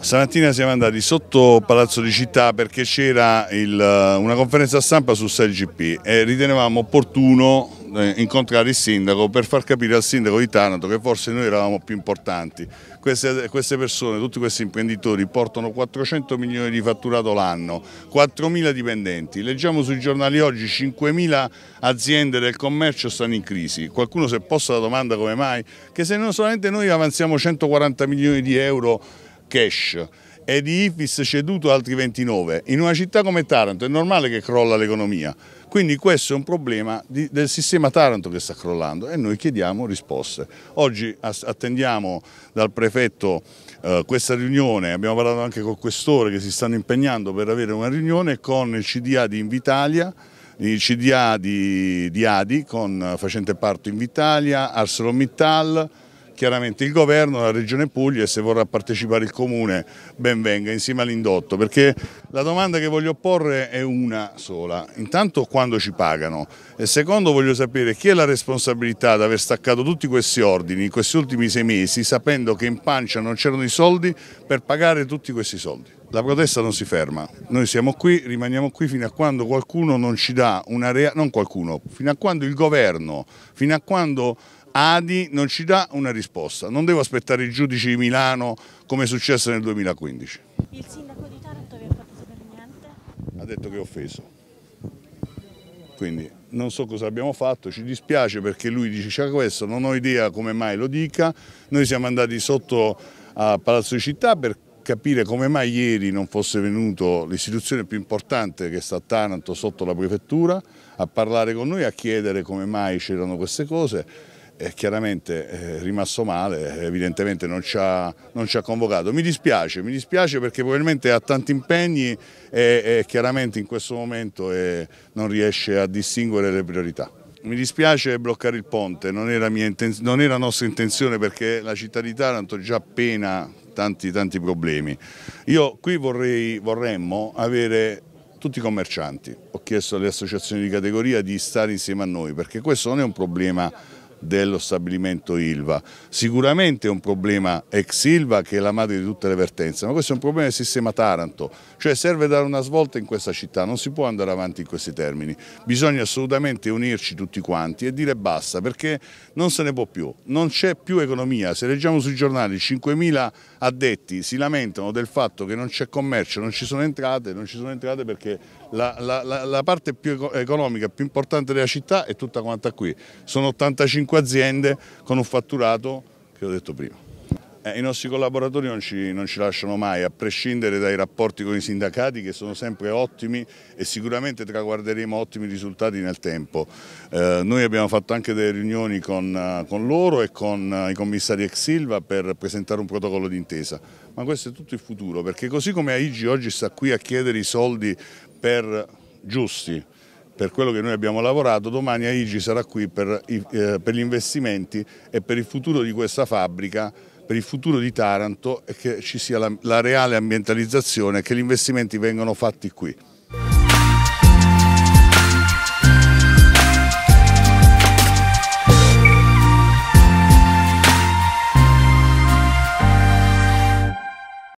Stamattina siamo andati sotto Palazzo di Città perché c'era eh, una conferenza stampa su 6GP e ritenevamo opportuno eh, incontrare il sindaco per far capire al sindaco di Taranto che forse noi eravamo più importanti. Queste, queste persone, tutti questi imprenditori portano 400 milioni di fatturato l'anno, 4.000 dipendenti, leggiamo sui giornali oggi 5.000 aziende del commercio stanno in crisi, qualcuno si è posto la domanda come mai che se non solamente noi avanziamo 140 milioni di euro cash e di IFIS ceduto altri 29. In una città come Taranto è normale che crolla l'economia, quindi questo è un problema di, del sistema Taranto che sta crollando e noi chiediamo risposte. Oggi attendiamo dal prefetto eh, questa riunione, abbiamo parlato anche con questore che si stanno impegnando per avere una riunione con il CDA di Invitalia, il CDA di, di Adi, con, facente parte Invitalia, ArcelorMittal, chiaramente il governo, la regione Puglia e se vorrà partecipare il comune ben venga insieme all'indotto perché la domanda che voglio porre è una sola, intanto quando ci pagano e secondo voglio sapere chi è la responsabilità di aver staccato tutti questi ordini in questi ultimi sei mesi sapendo che in pancia non c'erano i soldi per pagare tutti questi soldi. La protesta non si ferma, noi siamo qui, rimaniamo qui fino a quando qualcuno non ci dà una reale, non qualcuno, fino a quando il governo, fino a quando Adi non ci dà una risposta, non devo aspettare i giudici di Milano come è successo nel 2015. Il sindaco di Taranto vi ha fatto sapere niente? Ha detto che è offeso, quindi non so cosa abbiamo fatto, ci dispiace perché lui dice questo, non ho idea come mai lo dica, noi siamo andati sotto a Palazzo di Città per capire come mai ieri non fosse venuto l'istituzione più importante che sta a Taranto sotto la prefettura a parlare con noi, a chiedere come mai c'erano queste cose, e chiaramente è eh, rimasto male, evidentemente non ci, ha, non ci ha convocato. Mi dispiace, mi dispiace perché probabilmente ha tanti impegni e, e chiaramente in questo momento e, eh, non riesce a distinguere le priorità. Mi dispiace bloccare il ponte, non era, non era nostra intenzione perché la città di Taranto già appena tanti, tanti problemi. Io qui vorrei, vorremmo avere tutti i commercianti, ho chiesto alle associazioni di categoria di stare insieme a noi perché questo non è un problema dello stabilimento Ilva. Sicuramente è un problema ex Ilva che è la madre di tutte le vertenze, ma questo è un problema del sistema Taranto, cioè serve dare una svolta in questa città, non si può andare avanti in questi termini, bisogna assolutamente unirci tutti quanti e dire basta perché non se ne può più, non c'è più economia, se leggiamo sui giornali 5.000 addetti si lamentano del fatto che non c'è commercio, non ci sono entrate, non ci sono entrate perché la, la, la parte più economica, più importante della città è tutta quanta qui, sono 85 5 aziende con un fatturato che ho detto prima. Eh, I nostri collaboratori non ci, non ci lasciano mai, a prescindere dai rapporti con i sindacati che sono sempre ottimi e sicuramente traguarderemo ottimi risultati nel tempo. Eh, noi abbiamo fatto anche delle riunioni con, eh, con loro e con eh, i commissari ex Silva per presentare un protocollo d'intesa, ma questo è tutto il futuro perché così come Aigi oggi sta qui a chiedere i soldi per giusti, per quello che noi abbiamo lavorato, domani AIGI sarà qui per, eh, per gli investimenti e per il futuro di questa fabbrica per il futuro di Taranto e che ci sia la, la reale ambientalizzazione e che gli investimenti vengano fatti qui.